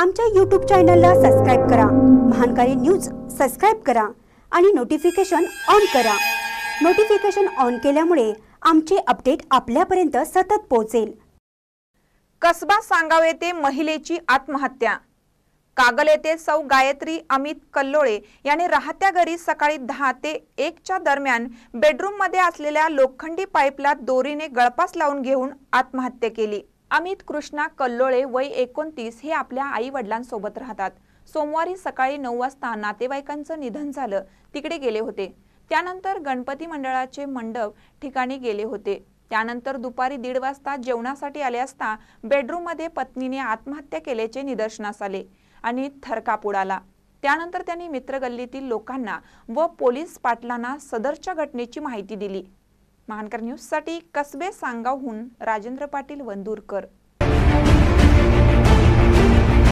आमच्या यूट्यूब चॅनलला सबस्क्राईब करा महानकारी न्यूज सबस्क्राईब करा आणि नोटिफिकेशन ऑन करा नोटिफिकेशन ऑन केल्यामुळे आमचे अपडेट आपल्यापर्यंत सतत पोहोचेल कसबा सांगाव येथे महिलेची आत्महत्या कागल येथे सौ गायत्री अमित कल्लोळे यांनी राहत्या घरी सकाळी दहा ते एकच्या दरम्यान बेडरूममध्ये असलेल्या लोखंडी पाईपला दोरीने गळपास लावून घेऊन आत्महत्या केली अमित कृष्णा कल्लोळे वय एकोणतीस हे आपल्या आई वडिलांसोबत राहतात सोमवारी सकाळी नऊ वाजता नातेवाईकांचं निधन झालं तिकडे गेले होते त्यानंतर गणपती मंडळाचे मंडप ठिकाणी गेले होते त्यानंतर दुपारी दीड वाजता जेवणासाठी आले असता बेडरूममध्ये पत्नीने आत्महत्या केल्याचे निदर्शनास आले आणि थरकाप उडाला त्यानंतर त्यांनी मित्रगल्लीतील लोकांना व पोलीस पाटलांना सदरच्या घटनेची माहिती दिली महानकर न्यूजसाठी कसबे सांगावहून राजेंद्र पाटील वंदूरकर